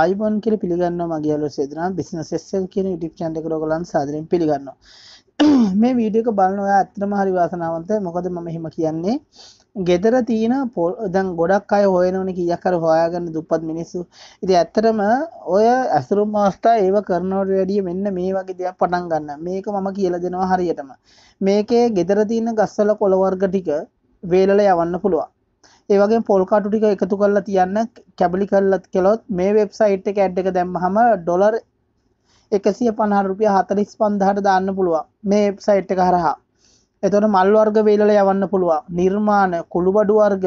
ආයිබොන් කියල පිළිගන්න මගේලු සේදරම් බිසිනසෙස්සල් කියන ටිප් චන්ඩක රෝගලන් සාදරෙන් පිළිගන්න මේ වීඩියක බලන්න ඔයා ඇත්තම හරි වාසනාවන්ත මොකද මම හිම කියන්නේ ගෙදර තියෙන පොල් දැන් ගොඩක් අය හොයනවනේ කීයක් අර හොයාගන්න දුප්පත් මිනිස්සු. ඉතින් ඇත්තටම ඔය අසුරුම් අවස්ථා ඒව කරනවට වැඩිය මෙන්න මේ වගේ දේවල් පටන් ගන්න. මේක මම කියලා දෙනවා හරියටම. මේකේ ගෙදර තියෙන ගස්වල කොළ වර්ග ටික වේලල යවන්න පුළුවන්. ඒවගේ පොල්කාටු ටික එකතු කරලා තියන්න කැබලි කරලත් කෙලොත් මේ වෙබ්සයිට් එක ඇඩ් එක දැම්මහම ඩොලර් එකසිය පනහරුපිය හතලිස් පන්දහට දාන්න පුළුවන් මේ වෙබ්සයිට් එක හරහා එතොට මල් වර්ග වේලල යවන්න පුළුවන් නිර්මාණ කුළුබඩු වර්ග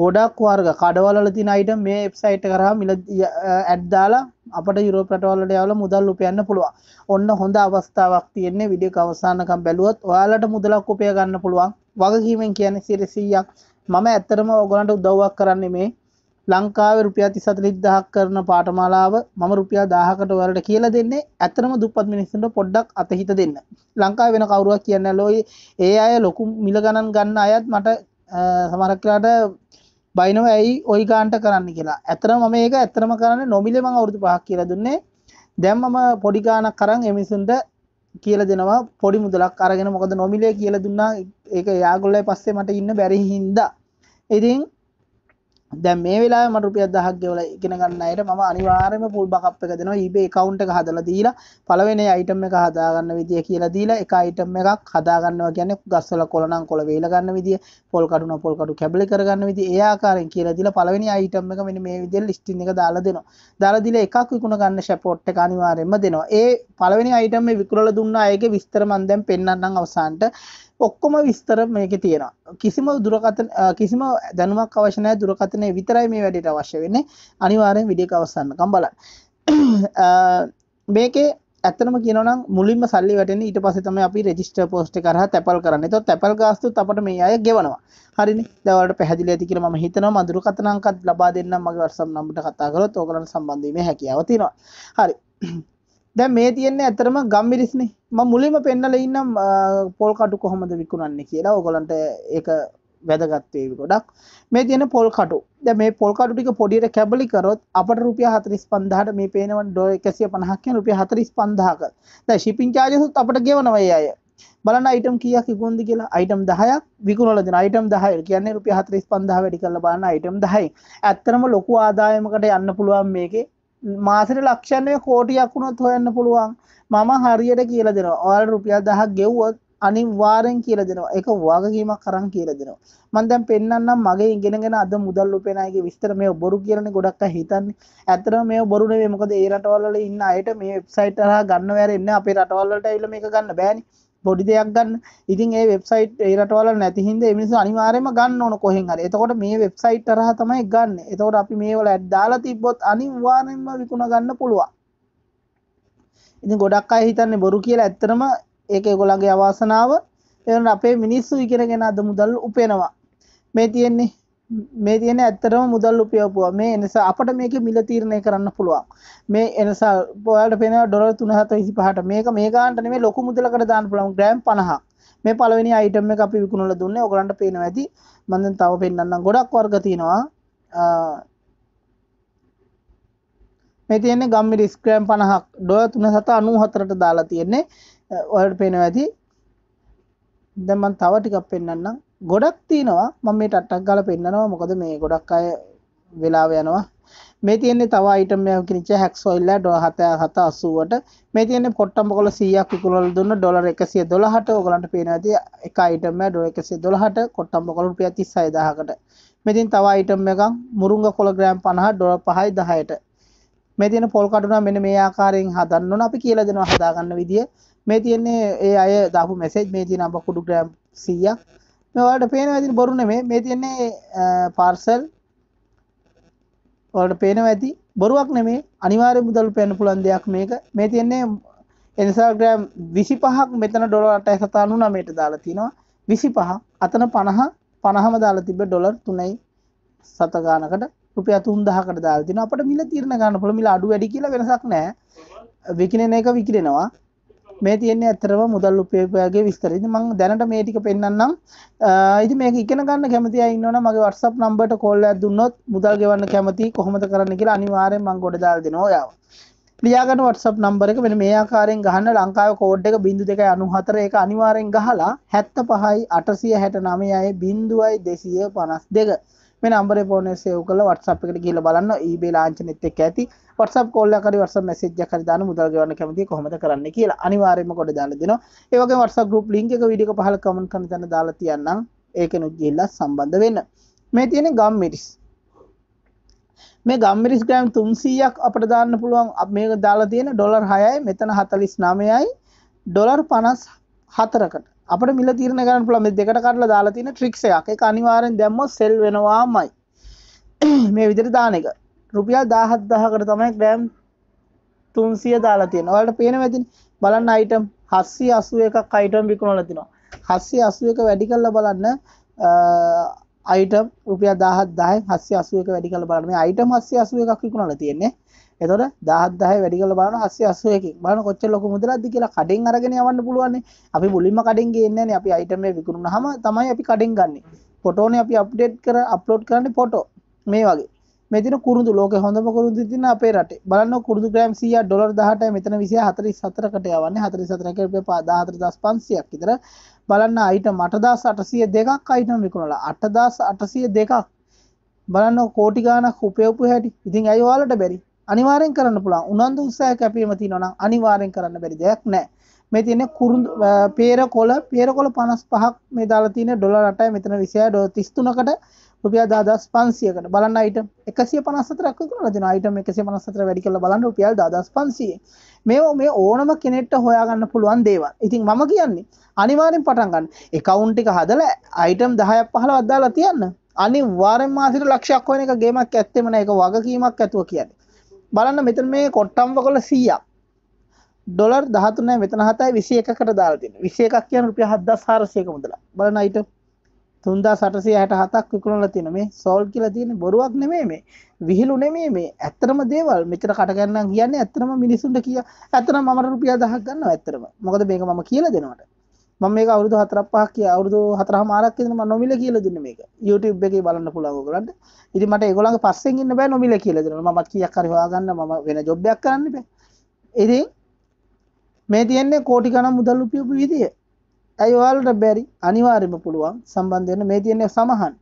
ගොඩක් වර්ග කඩවල තින අයිට මේ වෙබ්සයිට් කරහා මිල ඇඩ්දාලා අපට යුරෝපටවලට යවල මුදල් උපයන්න පුළුවන් ඔන්න හොඳ අවස්ථාවක් තියෙන්නේ විඩිය අවසානකම් බැලුවොත් ඔයාලට මුදලක් උපය ගන්න පුළුවන් වගකීමෙන් කියන සිරසීයක් මම ඇත්තරම ඕගොලන්ට උදව්වක් කරන්නේ මේ ලංකාව රුපියා තිස් හතලිස් දහක් කරන පාඨමාලාව මම රුපියා 1000කට වලට කියලා දෙන්නේ ඇත්තරම දුප්පත් මිනිස්සුන්ට පොඩ්ඩක් අතහිත දෙන්න. ලංකාව වෙන කවුරුවක් කියන්නේ නැලෝයි ඒ අය ලොකු මිල ගණන් ගන්න අයත් මට සමහරක් වෙලාට බයිනව ඇයි ওই ගාන්ට කරන්න කියලා. ඇත්තරම මම ඒක ඇත්තරම කරන්නේ නොමිලේ මම අවුරුදු 5ක් කියලා දුන්නේ. දැන් මම පොඩි ගාණක් කරන් එමිසුන්ට කියලා දෙනවා පොඩි මුදලක් අරගෙන මොකද නොමිලේ කියලා දුන්නා ඒක එයාගොල්ලෝ පස්සේ මට ඉන්න බැරි හින්දා. ඉතින් දැ මේ වෙලා මට රුපිය දහක් ගෙවල ඉගෙන ගන්න අයට ම අනිවාර්යම පුල් බකප් එක දෙනවා eBay account එක හදලා දීලා පළවෙනි item එක හදාගන්න විදිය කියලා දීලා එක item එකක් හදාගන්නවා කියන්නේ ගස්වල කොළ නම් කොළ වේල ගන්න විදිය පොල් කටු නම් පොල් කටු කැබලි කරගන්න විදිය ඒ ආකාරයෙන් කියලා දීලා පළවෙනි item එක මෙන්න මේ විදියට listing එක දාලා දෙනවා දාලා දීලා එකක් විකුණ ගන්න support එක අනිවාර්යයෙන්ම දෙනවා ඒ පළවෙනි item එක විකුණලා දුන්න අයගේ විස්තර මම දැන් පෙන්නන්නම් අවසානට ඔක්කොම විස්තර මේක තියෙනවා කිසිම දුරකතන කිසිම දැනුමක් අවශ්‍ය නැහැ දුරකතනේ විතරයි මේ වැඩේට අවශ්‍ය වෙන්නේ අනිවාර්යෙන් වීඩියෝ එක අවසන්කම් බලන්න මේකේ ඇත්තම කියනවනම් මුලින්ම සල්ලි වැටෙන්නේ ඊට පස්සේ තමයි අපි රෙජිස්ටර් පෝස්ට් එක කරා තැපල් කරන්නේ. ඒතකොට තැපල් ගාස්තුත් අපිට මේ අය ගෙවනවා. හරිනේ. දැන් ඔයාලට පැහැදිලි ඇති කියලා මම හිතනවා. මඳුරු කතන අංකත් ලබා දෙන්නම් මගේ WhatsApp නම්බරට කතා කරොත් ඕගොල්ලන්ට සම්බන්ධ වීමේ හැකියාව තියෙනවා. හරි. දැන් මේ තියෙන්නේ ඇත්තටම ගම්මිරිස්නේ මම මුලින්ම පෙන්නලා ඉන්නම් පොල් කටු කොහොමද විකුණන්නේ කියලා ඕගොල්ලන්ට ඒක වැදගත් වේවි ගොඩක් මේ තියෙන පොල් කටු දැන් මේ පොල් කටු ටික පොඩියට කැබලි කරොත් අපට රුපියල් 45000ට මේ පේනවන ඩොලර් 150ක් කියන රුපියල් 45000ක දැන් shipping charges උත් අපට ගෙවනවා ඒ අය බලන්න අයිටම් කියක් ඉක්ුණද කියලා අයිටම් 10ක් විකුණලා දෙන අයිටම් 10 කියන්නේ රුපියල් 45000 වැඩි කරලා බලන්න අයිටම් 10යි. ඇත්තරම ලොකු ආදායමකට යන්න පුළුවන් මේකේ මාසට ලක්ෂණය කෝටියක් වුණොත් හොයන්න පුළුවන් මම හරියට කියල දෙනවා ඔයාල් රුපියල් දහ ගෙව්වොත් අනිවාරෙන් කියල දෙනවා එක වගකීමක් කරන් කියල දෙනවා මන්දැම් පෙන්න්නම් මගේ ඉගෙනගෙන අද මුදල් උපෙනගේ විස්තර මේ බොරු කියන ගොඩක් හිතන්නේ ඇතර මේ බොරුනේ මොකද ඒ රටවල්ල ඉන්න අයට මේ වෙබ්සයිට් හා ගන්න වැරන්න අපේ රටවල්ලට ඉල්ල මේ එක ගන්න බෑනිි බොඩි දෙයක් ගන්න ඉතින් ඒ වෙබ්සයිට් ඒ රටවල නැති හින්දා ඒ මිනිස්සු අනිවාර්යයෙන්ම ගන්න ඕන කොහෙන් හරි. එතකොට මේ වෙබ්සයිට් හරහා තමයි ගන්න. එතකොට අපි මේ වල ඇඩ් දාලා තිබ්බොත් අනිවාර්යයෙන්ම විකුණ ගන්න පුළුවන්. ඉතින් ගොඩක් අය හිතන්නේ බොරු කියලා ඇත්තටම ඒක ඒගොල්ලන්ගේ අවාසනාව. එතන අපේ මිනිස්සු ඉගෙනගෙන අද මුදල් උපයනවා. මේ තියෙන්නේ මේ තියෙන ඇත්තටම මුදල් උපයෝපුවා මේ එනිසා අපට මේක මිල තීරණය කරන්න පුළුවන් මේ එනිසා ඔයාලට පේනවා ඩොලර් 3725ට මේක මේ ගානට නෙමෙයි ලොකු මුදලකට දාන්න පුළුවන් ග්‍රෑම් 50ක් මේ පළවෙනි අයිටම් එක අපි විකුණලා දුන්නේ ඔයගලන්ට පේනවා ඇති මම දැන් තව පෙන්නන්නම් ගොඩක් වර්ග තියෙනවා මේ තියෙන්නේ ගම්මිරි ස්ක්‍රෑම් 50ක් ඩොලර් 3794ට දාලා තියෙන්නේ ඔයාලට පේනවා ඇති දැන් මම තව ටිකක් පෙන්නන්නම් ගොඩක් තියෙනවා මම මේ ටට්ටක් ගාලා පෙන්නනවා මොකද මේ ගොඩක් අය වෙලාව යනවා මේ තියෙන්නේ තව අයිටම් එකක් කිනිච්ච හැක්ස් ඔයිල් 7780ට මේ තියෙන්නේ පොට්ටම්බ කොළ 100ක් විකුණලා දුන්න ඩොලර් 112ට ඕගලන්ට පේනවා ඇති එක අයිටම් එක ඩොලර් 112ට කොට්ටම්බ කොළ රුපියල් 36000කට මෙතින් තව අයිටම් එකක් මුරුංග කොළ ග්‍රෑම් 50 ඩොලර් 5යි 10ට මේ තියෙන පොල් කටුනා මෙන්න මේ ආකාරයෙන් හදන්න ඕන අපි කියලා දෙනවා හදාගන්න විදිය මේ තියෙන්නේ ඒ අය දාපු මැසේජ් මේ තියෙන අඹ කුඩු ග්‍රෑම් 100ක් මේවාට පේන ඇති බොරු නෙමේ මේ තියන්නේ පාර්සල් ඔට පේනව ඇති බොරුවක් නෙමේ අනිවාර්ය මුදල් පැන පුලන් දෙයක් මේක මේ තියන්නේ එනිසාග්‍රෑම් විසි පහක් මෙතන ඩොලට ඇසතානු නමට දාලා තිනවා විසි පහ අතන පණහ පණහම දාලා තිබ ඩොලර් තුනයි සතගානකට රුපිය තුන්දහකට දාලා තින අපට මිල තිරණ ගන්න පොළ මිල අඩු වැඩි කියලා වෙනසක් නෑ විකිනෙන එක විකිරෙනවා මේ තියෙන්නේ ඇත්තරම මුදල් උපයෝගයේ විස්තර. ඉතින් මම දැනට මේ ටික පෙන්වන්නම්. ඉතින් මේක ඉගෙන ගන්න කැමති අය ඉන්නවනම් මගේ WhatsApp නම්බරට කෝල් එකක් දුන්නොත් මුදල් ගෙවන්න කැමති කොහොමද කරන්න කියලා අනිවාර්යෙන් මම ගොඩ දාලා දෙනවා ඔයාව. ලියාගන්න WhatsApp නම්බර එක මෙන්න මේ ආකාරයෙන් ගහන්න ලංකාව කෝඩ් එක 0294 ඒක අනිවාර්යෙන් ගහලා 75යි 869යි 0252 මේ නම්බර ෆෝන සේව් කරලා WhatsApp එකට ගිහිල්ලා බලන්න eBay ලාංඡනෙත් එක්ක ඇති WhatsApp කෝල් එකක් හරි WhatsApp message එකක් හරි දාන්න මුදල් ගෙවන්න කැමති කොහොමද කරන්න කියලා අනිවාර්යයෙන්ම කොට දාලා දෙනවා ඒ වගේම WhatsApp group link එක වීඩියෝ එක පහල comment කරන තැන දාලා තියන්නම් ඒකෙනුත් ගිහිල්ලා සම්බන්ධ වෙන්න මේ තියෙන ගම් මිරිස් මේ ගම්මිරිස් ග්‍රෑම් තුන්සීයක් අපට දාන්න පුළුවන් මේ දාලා තියෙන ඩොලර් හයයි මෙතන හතලිස් නමයයි ඩොලර් පනස් හතරකට අපට මිල තීරණ ගන්න පුළුවන් මේ දෙකට කඩලා දාලා තියෙන ට්‍රික්ස් එකක් ඒක අනිවාර්යෙන් දැම්මොත් සෙල් වෙනවාමයි මේ විදිහට දාන එක රුපියල් 17000කට තමයි ග්‍රෑම් 300 දාලා තියෙනවා ඔයාලට පේනවා ඇතිනේ බලන්න අයිටම් 781ක් අයිටම් විකුණලා තිනවා 781 වැඩි කරලා බලන්න අයිටම් රුපියල් 17000 781 වැඩි කරලා බලන්න මේ අයිටම් 781ක් විකුණලා තියෙන්නේ එතකොට 1000 10 වැඩි කරලා බලනවා 780කින් බලන කොච්චර ලොකු මුදලක්ද කියලා කඩෙන් අරගෙන යවන්න පුළුවන් අපි මුලින්ම කඩෙන් ගේන්නේ නැනේ අපි අයිටම් එක විකුණුනහම තමයි අපි කඩෙන් ගන්නෙ ෆොටෝනේ අපි අප්ඩේට් කර අප්ලෝඩ් කරන්නේ ෆොටෝ මේ වගේ මෙතින කුරුදු ලෝක හොඳම කුරුදු තින අපේ රටේ බලන්න කුරුදු ග්‍රෑම් 100 ඩොලර් 18යි මෙතන 200 44කට යවන්නේ 44 කේ රුපියල් 14500ක් විතර බලන්න අයිටම් 8802ක් අයිටම් විකුණලා 8802ක් බලන්න කෝටි ගාණක් උපයපු හැටි ඉතින් ඇයි ඔයාලට බැරි අනිවාර්යෙන් කරන්න පුළුවන් උනන්දු උත්සාහයක් අපේම තියෙනවා නම් අනිවාර්යෙන් කරන්න බැරි දෙයක් නැහැ මේ තියෙන්නේ කුරුඳු පේරකොළ පේරකොළ 55ක් මේ දාලා තියෙන ඩොලර් 8යි මෙතන 26 ඩොලර් 33කට රුපියල් 10500කට බලන්න අයිටම් 154ක් කරලා දෙනවා අයිටම් 154 වැඩි කරලා බලන්න රුපියල් 10500 මේවා මේ ඕනම කෙනෙක්ට හොයාගන්න පුළුවන් දේවල්. ඉතින් මම කියන්නේ අනිවාර්යෙන් පටන් ගන්න. account එක හදලා අයිටම් 10ක් 15ක් දාලා තියන්න. අනිවාර්යෙන් මාසෙට ලක්ෂයක් හොයන එක ගේමක් ඇත්තෙම නෑ. ඒක වගකීමක් ඇතුව කියන්නේ. බලන්න මෙතන මේ කොට්ටම්ව කොල 100ක් ඩොලර් 13 නෑ මෙතන 7යි 21කට දාලා තියෙනවා 21ක් කියන්නේ රුපියල් 7400ක මුදල බලන්න අයිටම් 3867ක් විකුණලා තියෙනවා මේ සෝල්ව් කියලා තියෙන බොරුවක් නෙමෙයි මේ විහිළු නෙමෙයි මේ ඇත්තම දේවල් මෙච්චර කට ගන්නම් කියන්නේ ඇත්තම මිනිසුන්ට කිය ඇත්තම මම රුපියල් 1000ක් ගන්නවා ඇත්තම මොකද මේක මම කියලා දෙනවට මම මේක අවුරුදු 4ක් 5ක් කිය අවුරුදු 4 5ක් ඉඳන් මම නොමිල කියලා දුන්නේ මේක YouTube එකේ බලන්න පුළුවන් ඔයගලන්ට ඉතින් මට ඒගොල්ලන්ගේ පස්සෙන් ඉන්න බෑ නොමිල කියලා දෙනවා මමත් කීයක් හරි හොයාගන්න මම වෙන ජොබ් එකක් කරන්න බෑ ඉතින් මේ තියෙන්නේ කෝටි ගණන් මුදල් උපයපු විදිය ඇයි ඔයාලට බැරි අනිවාර්යයෙන්ම පුළුවන් සම්බන්ධ වෙන්න මේ තියෙන්නේ සමහන්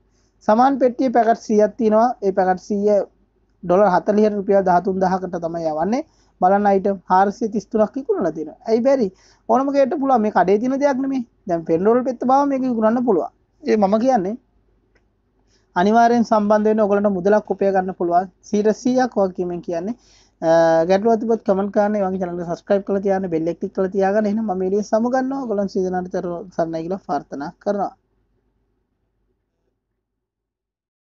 සමාන් පෙට්ටියේ පැකට් 100ක් තියෙනවා ඒ පැකට් 100 ඩොල හතලියට රුපියල් දහතුන් දහකට තමයි යවන්නේ බලන්න අයිට හාරසිය තිස්තුරක් කුණල තින ඇයි බැරි ඕනමගේට පුලා මේ කඩේ තින දෙයක්නේ දැම් පෙන්ඩෝල් පෙත් බව මේක ගුණන්න පුළුව ඒ මම කියන්නේ අනිවාරෙන් සම්බන්ධය ඔගලට මුදලක් කොපය ගන්න පුළුවන් සීරසීයක් වකිමෙන් කියන්නේ ගැටලුවතිබත් කමන්කාන වගේ චනල සස්ක්‍රයිප් කල තියන බෙල්ලෙක්ටික් කල තියාගෙන එන මඩිය සමගන්න ගොලන් සිදනට තර සන්නයිගල පාර්ථනා කරනවා